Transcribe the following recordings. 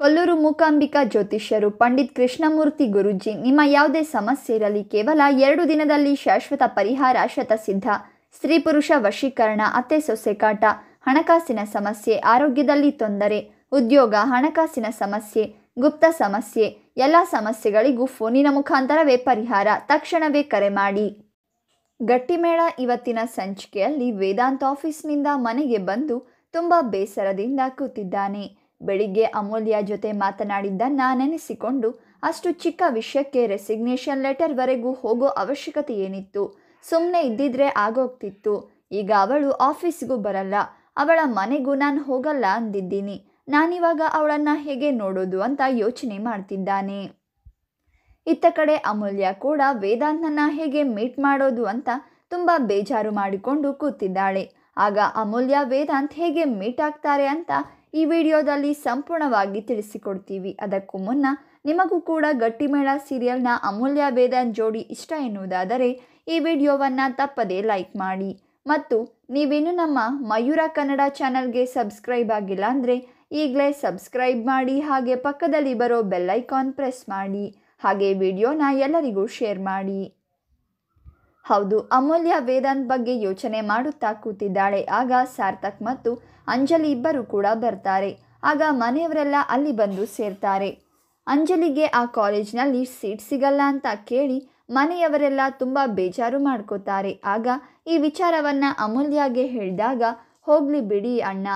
ಕೊಲ್ಲೂರು ಮೂಕಾಂಬಿಕಾ ಜ್ಯೋತಿಷ್ಯರು ಪಂಡಿತ್ ಕೃಷ್ಣಮೂರ್ತಿ ಗುರುಜಿ ನಿಮ್ಮ ಯಾವುದೇ ಸಮಸ್ಯೆ ಇರಲಿ ಕೇವಲ ಎರಡು ದಿನದಲ್ಲಿ ಶಾಶ್ವತ ಪರಿಹಾರ ಶತಸಿದ್ಧ ಸ್ತ್ರೀ ಪುರುಷ ವಶೀಕರಣ ಅತ್ತೆ ಸೊಸೆ ಕಾಟ ಹಣಕಾಸಿನ ಸಮಸ್ಯೆ ಆರೋಗ್ಯದಲ್ಲಿ ತೊಂದರೆ ಉದ್ಯೋಗ ಹಣಕಾಸಿನ ಸಮಸ್ಯೆ ಗುಪ್ತ ಸಮಸ್ಯೆ ಎಲ್ಲ ಸಮಸ್ಯೆಗಳಿಗೂ ಫೋನಿನ ಮುಖಾಂತರವೇ ಪರಿಹಾರ ತಕ್ಷಣವೇ ಕರೆ ಮಾಡಿ ಗಟ್ಟಿಮೇಳ ಇವತ್ತಿನ ಸಂಚಿಕೆಯಲ್ಲಿ ವೇದಾಂತ್ ಆಫೀಸ್ನಿಂದ ಮನೆಗೆ ಬಂದು ತುಂಬ ಬೇಸರದಿಂದ ಕೂತಿದ್ದಾನೆ ಬೆಳಿಗ್ಗೆ ಅಮೂಲ್ಯ ಜೊತೆ ಮಾತನಾಡಿದ್ದನ್ನ ನೆನೆಸಿಕೊಂಡು ಅಷ್ಟು ಚಿಕ್ಕ ವಿಷಯಕ್ಕೆ ರೆಸಿಗ್ನೇಷನ್ ಲೆಟರ್ವರೆಗೂ ಹೋಗೋ ಅವಶ್ಯಕತೆ ಏನಿತ್ತು ಸುಮ್ಮನೆ ಇದ್ದಿದ್ರೆ ಆಗೋಗ್ತಿತ್ತು ಈಗ ಅವಳು ಆಫೀಸ್ಗೂ ಬರಲ್ಲ ಅವಳ ಮನೆಗೂ ನಾನು ಹೋಗಲ್ಲ ಅಂದಿದ್ದೀನಿ ನಾನಿವಾಗ ಅವಳನ್ನು ಹೇಗೆ ನೋಡೋದು ಅಂತ ಯೋಚನೆ ಮಾಡ್ತಿದ್ದಾನೆ ಇತ್ತ ಕಡೆ ಅಮೂಲ್ಯ ಕೂಡ ವೇದಾಂತನ ಹೇಗೆ ಮೀಟ್ ಮಾಡೋದು ಅಂತ ತುಂಬ ಬೇಜಾರು ಮಾಡಿಕೊಂಡು ಕೂತಿದ್ದಾಳೆ ಆಗ ಅಮೂಲ್ಯ ವೇದಾಂತ್ ಹೇಗೆ ಮೀಟ್ ಆಗ್ತಾರೆ ಅಂತ ಈ ವಿಡಿಯೋದಲ್ಲಿ ಸಂಪೂರ್ಣವಾಗಿ ತಿಳಿಸಿಕೊಡ್ತೀವಿ ಅದಕ್ಕೂ ಮುನ್ನ ನಿಮಗೂ ಕೂಡ ಗಟ್ಟಿಮೇಳ ಸೀರಿಯಲ್ನ ಅಮೂಲ್ಯ ವೇದನ್ ಜೋಡಿ ಇಷ್ಟ ಎನ್ನುವುದಾದರೆ ಈ ವಿಡಿಯೋವನ್ನು ತಪ್ಪದೇ ಲೈಕ್ ಮಾಡಿ ಮತ್ತು ನೀವೇನು ನಮ್ಮ ಮಯೂರ ಕನ್ನಡ ಚಾನಲ್ಗೆ ಸಬ್ಸ್ಕ್ರೈಬ್ ಆಗಿಲ್ಲ ಅಂದರೆ ಈಗಲೇ ಸಬ್ಸ್ಕ್ರೈಬ್ ಮಾಡಿ ಹಾಗೆ ಪಕ್ಕದಲ್ಲಿ ಬರೋ ಬೆಲ್ಲೈಕಾನ್ ಪ್ರೆಸ್ ಮಾಡಿ ಹಾಗೆ ವಿಡಿಯೋನ ಎಲ್ಲರಿಗೂ ಶೇರ್ ಮಾಡಿ ಹೌದು ಅಮೂಲ್ಯ ವೇದಾಂತ್ ಬಗ್ಗೆ ಯೋಚನೆ ಮಾಡುತ್ತಾ ಕೂತಿದ್ದಾಳೆ ಆಗ ಸಾರ್ಥಕ್ ಮತ್ತು ಅಂಜಲಿ ಇಬ್ಬರು ಕೂಡ ಬರ್ತಾರೆ ಆಗ ಮನೆಯವರೆಲ್ಲ ಅಲ್ಲಿ ಬಂದು ಸೇರ್ತಾರೆ ಅಂಜಲಿಗೆ ಆ ಕಾಲೇಜ್ನಲ್ಲಿ ಸೀಟ್ ಸಿಗಲ್ಲ ಅಂತ ಕೇಳಿ ಮನೆಯವರೆಲ್ಲ ತುಂಬ ಬೇಜಾರು ಮಾಡ್ಕೋತಾರೆ ಆಗ ಈ ವಿಚಾರವನ್ನು ಅಮೂಲ್ಯಗೆ ಹೇಳಿದಾಗ ಹೋಗಲಿ ಬಿಡಿ ಅಣ್ಣ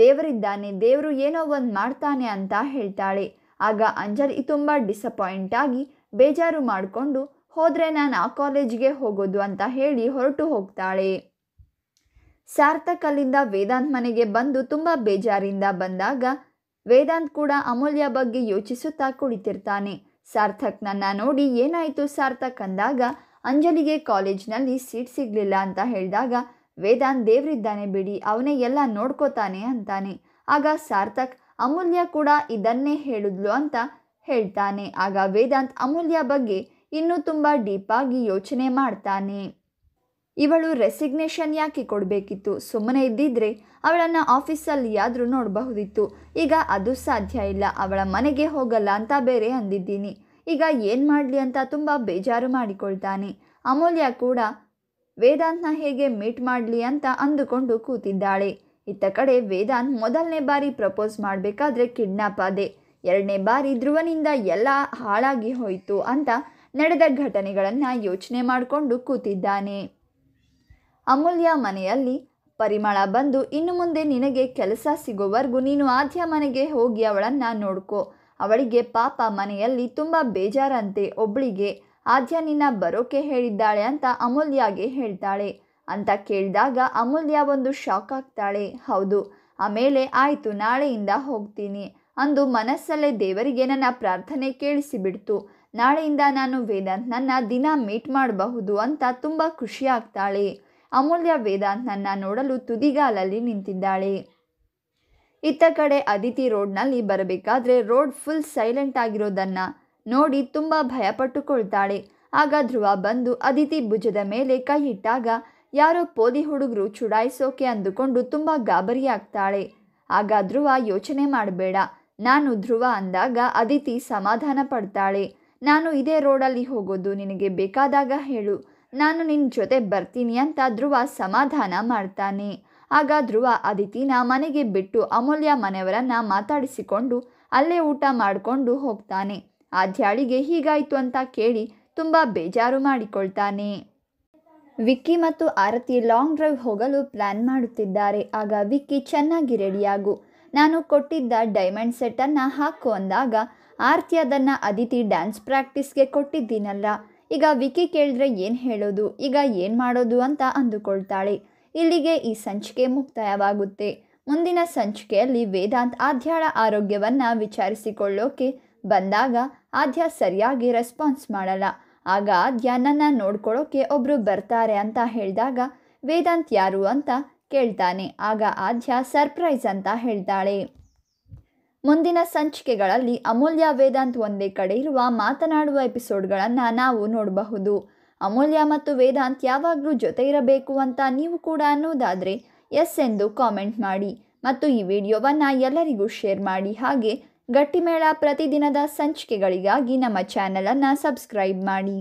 ದೇವರಿದ್ದಾನೆ ದೇವರು ಏನೋ ಒಂದು ಮಾಡ್ತಾನೆ ಅಂತ ಹೇಳ್ತಾಳೆ ಆಗ ಅಂಜಲಿ ತುಂಬ ಡಿಸಪಾಯಿಂಟ್ ಆಗಿ ಬೇಜಾರು ಮಾಡಿಕೊಂಡು ಹೋದರೆ ನಾನು ಆ ಕಾಲೇಜಿಗೆ ಹೋಗೋದು ಅಂತ ಹೇಳಿ ಹೊರಟು ಹೋಗ್ತಾಳೆ ಸಾರ್ಥಕ್ ಅಲ್ಲಿಂದ ವೇದಾಂತ್ ಮನೆಗೆ ಬಂದು ತುಂಬ ಬೇಜಾರಿಂದ ಬಂದಾಗ ವೇದಾಂತ್ ಕೂಡ ಅಮೂಲ್ಯ ಬಗ್ಗೆ ಯೋಚಿಸುತ್ತಾ ಕುಳಿತಿರ್ತಾನೆ ನನ್ನ ನೋಡಿ ಏನಾಯಿತು ಸಾರ್ಥಕ್ ಅಂದಾಗ ಅಂಜಲಿಗೆ ಕಾಲೇಜ್ನಲ್ಲಿ ಸೀಟ್ ಸಿಗಲಿಲ್ಲ ಅಂತ ಹೇಳಿದಾಗ ವೇದಾಂತ್ ದೇವರಿದ್ದಾನೆ ಬಿಡಿ ಅವನೇ ಎಲ್ಲ ನೋಡ್ಕೋತಾನೆ ಅಂತಾನೆ ಆಗ ಸಾರ್ಥಕ್ ಅಮೂಲ್ಯ ಕೂಡ ಇದನ್ನೇ ಹೇಳಿದ್ಲು ಅಂತ ಹೇಳ್ತಾನೆ ಆಗ ವೇದಾಂತ್ ಅಮೂಲ್ಯ ಬಗ್ಗೆ ಇನ್ನೂ ತುಂಬ ಡೀಪಾಗಿ ಯೋಚನೆ ಮಾಡ್ತಾನೆ ಇವಳು ರೆಸಿಗ್ನೇಷನ್ ಯಾಕೆ ಕೊಡಬೇಕಿತ್ತು ಸುಮ್ಮನೆ ಇದ್ದಿದ್ರೆ ಅವಳನ್ನು ಆಫೀಸಲ್ಲಿ ಆದರೂ ನೋಡಬಹುದಿತ್ತು ಈಗ ಅದು ಸಾಧ್ಯ ಇಲ್ಲ ಅವಳ ಮನೆಗೆ ಹೋಗಲ್ಲ ಅಂತ ಬೇರೆ ಅಂದಿದ್ದೀನಿ ಈಗ ಏನು ಮಾಡಲಿ ಅಂತ ತುಂಬ ಬೇಜಾರು ಮಾಡಿಕೊಳ್ತಾನೆ ಅಮೂಲ್ಯ ಕೂಡ ವೇದಾಂತ್ನ ಹೇಗೆ ಮೀಟ್ ಮಾಡಲಿ ಅಂತ ಅಂದುಕೊಂಡು ಕೂತಿದ್ದಾಳೆ ಇತ್ತ ಕಡೆ ವೇದಾಂತ್ ಮೊದಲನೇ ಬಾರಿ ಪ್ರಪೋಸ್ ಮಾಡಬೇಕಾದ್ರೆ ಕಿಡ್ನಾಪ್ ಆದೆ ಎರಡನೇ ಬಾರಿ ಧ್ರುವನಿಂದ ಎಲ್ಲ ಹಾಳಾಗಿ ಹೋಯಿತು ಅಂತ ನಡೆದ ಘಟನೆಗಳನ್ನು ಯೋಚನೆ ಮಾಡಿಕೊಂಡು ಕೂತಿದ್ದಾನೆ ಅಮೂಲ್ಯ ಮನೆಯಲ್ಲಿ ಪರಿಮಳ ಬಂದು ಇನ್ನು ಮುಂದೆ ನಿನಗೆ ಕೆಲಸ ಸಿಗೋವರೆಗೂ ನೀನು ಆದ್ಯ ಮನೆಗೆ ಹೋಗಿ ಅವಳನ್ನು ನೋಡ್ಕೋ ಅವಳಿಗೆ ಪಾಪ ಮನೆಯಲ್ಲಿ ತುಂಬ ಬೇಜಾರಂತೆ ಒಬ್ಬಳಿಗೆ ಆದ್ಯ ನಿನ್ನ ಬರೋಕೆ ಹೇಳಿದ್ದಾಳೆ ಅಂತ ಅಮೂಲ್ಯಾಗೆ ಹೇಳ್ತಾಳೆ ಅಂತ ಕೇಳಿದಾಗ ಅಮೂಲ್ಯ ಒಂದು ಶಾಕ್ ಆಗ್ತಾಳೆ ಹೌದು ಆಮೇಲೆ ಆಯಿತು ನಾಳೆಯಿಂದ ಹೋಗ್ತೀನಿ ಅಂದು ಮನಸ್ಸಲ್ಲೇ ದೇವರಿಗೆ ನನ್ನ ಪ್ರಾರ್ಥನೆ ಕೇಳಿಸಿಬಿಡ್ತು ನಾಳೆಯಿಂದ ನಾನು ನನ್ನ ದಿನ ಮೀಟ್ ಮಾಡಬಹುದು ಅಂತ ತುಂಬ ಖುಷಿಯಾಗ್ತಾಳೆ ಅಮೂಲ್ಯ ನನ್ನ ನೋಡಲು ತುದಿಗಾಲಲ್ಲಿ ನಿಂತಿದ್ದಾಳೆ ಇತ್ತ ಕಡೆ ಅದಿತಿ ರೋಡ್ನಲ್ಲಿ ಬರಬೇಕಾದ್ರೆ ರೋಡ್ ಫುಲ್ ಸೈಲೆಂಟ್ ಆಗಿರೋದನ್ನು ನೋಡಿ ತುಂಬ ಭಯಪಟ್ಟುಕೊಳ್ತಾಳೆ ಆಗ ಧ್ರುವ ಬಂದು ಅದಿತಿ ಭುಜದ ಮೇಲೆ ಕೈ ಇಟ್ಟಾಗ ಯಾರೋ ಪೋಲಿ ಹುಡುಗರು ಚುಡಾಯಿಸೋಕೆ ಅಂದುಕೊಂಡು ತುಂಬ ಗಾಬರಿಯಾಗ್ತಾಳೆ ಆಗ ಧ್ರುವ ಯೋಚನೆ ಮಾಡಬೇಡ ನಾನು ಧ್ರುವ ಅಂದಾಗ ಅದಿತಿ ಸಮಾಧಾನ ಪಡ್ತಾಳೆ ನಾನು ಇದೇ ರೋಡಲ್ಲಿ ಹೋಗೋದು ನಿನಗೆ ಬೇಕಾದಾಗ ಹೇಳು ನಾನು ನಿನ್ನ ಜೊತೆ ಬರ್ತೀನಿ ಅಂತ ಧ್ರುವ ಸಮಾಧಾನ ಮಾಡ್ತಾನೆ ಆಗ ಧ್ರುವ ಅದಿತಿನ ಮನೆಗೆ ಬಿಟ್ಟು ಅಮೂಲ್ಯ ಮನೆಯವರನ್ನು ಮಾತಾಡಿಸಿಕೊಂಡು ಅಲ್ಲೇ ಊಟ ಮಾಡಿಕೊಂಡು ಹೋಗ್ತಾನೆ ಆ ಆಧ್ಯಾಳಿಗೆ ಹೀಗಾಯಿತು ಅಂತ ಕೇಳಿ ತುಂಬ ಬೇಜಾರು ಮಾಡಿಕೊಳ್ತಾನೆ ವಿಕ್ಕಿ ಮತ್ತು ಆರತಿ ಲಾಂಗ್ ಡ್ರೈವ್ ಹೋಗಲು ಪ್ಲ್ಯಾನ್ ಮಾಡುತ್ತಿದ್ದಾರೆ ಆಗ ವಿಕ್ಕಿ ಚೆನ್ನಾಗಿ ರೆಡಿಯಾಗು ನಾನು ಕೊಟ್ಟಿದ್ದ ಡೈಮಂಡ್ ಸೆಟ್ಟನ್ನು ಹಾಕು ಅಂದಾಗ ಆರ್ತಿ ಅದನ್ನು ಅದಿತಿ ಡ್ಯಾನ್ಸ್ ಪ್ರಾಕ್ಟೀಸ್ಗೆ ಕೊಟ್ಟಿದ್ದೀನಲ್ಲ ಈಗ ವಿಕಿ ಕೇಳಿದ್ರೆ ಏನು ಹೇಳೋದು ಈಗ ಏನು ಮಾಡೋದು ಅಂತ ಅಂದುಕೊಳ್ತಾಳೆ ಇಲ್ಲಿಗೆ ಈ ಸಂಚಿಕೆ ಮುಕ್ತಾಯವಾಗುತ್ತೆ ಮುಂದಿನ ಸಂಚಿಕೆಯಲ್ಲಿ ವೇದಾಂತ್ ಆದ್ಯಾಳ ಆರೋಗ್ಯವನ್ನು ವಿಚಾರಿಸಿಕೊಳ್ಳೋಕೆ ಬಂದಾಗ ಆದ್ಯ ಸರಿಯಾಗಿ ರೆಸ್ಪಾನ್ಸ್ ಮಾಡಲ್ಲ ಆಗ ಆದ್ಯ ನನ್ನ ನೋಡ್ಕೊಳ್ಳೋಕೆ ಒಬ್ರು ಬರ್ತಾರೆ ಅಂತ ಹೇಳಿದಾಗ ವೇದಾಂತ್ ಯಾರು ಅಂತ ಕೇಳ್ತಾನೆ ಆಗ ಆದ್ಯ ಸರ್ಪ್ರೈಸ್ ಅಂತ ಹೇಳ್ತಾಳೆ ಮುಂದಿನ ಸಂಚಿಕೆಗಳಲ್ಲಿ ಅಮೂಲ್ಯ ವೇದಾಂತ್ ಒಂದೇ ಕಡೆ ಇರುವ ಮಾತನಾಡುವ ಎಪಿಸೋಡ್ಗಳನ್ನು ನಾವು ನೋಡಬಹುದು ಅಮೂಲ್ಯ ಮತ್ತು ವೇದಾಂತ್ ಯಾವಾಗಲೂ ಜೊತೆ ಇರಬೇಕು ಅಂತ ನೀವು ಕೂಡ ಅನ್ನೋದಾದರೆ ಎಸ್ ಎಂದು ಕಾಮೆಂಟ್ ಮಾಡಿ ಮತ್ತು ಈ ವಿಡಿಯೋವನ್ನು ಎಲ್ಲರಿಗೂ ಶೇರ್ ಮಾಡಿ ಹಾಗೆ ಗಟ್ಟಿಮೇಳ ಪ್ರತಿದಿನದ ಸಂಚಿಕೆಗಳಿಗಾಗಿ ನಮ್ಮ ಚಾನಲನ್ನು ಸಬ್ಸ್ಕ್ರೈಬ್ ಮಾಡಿ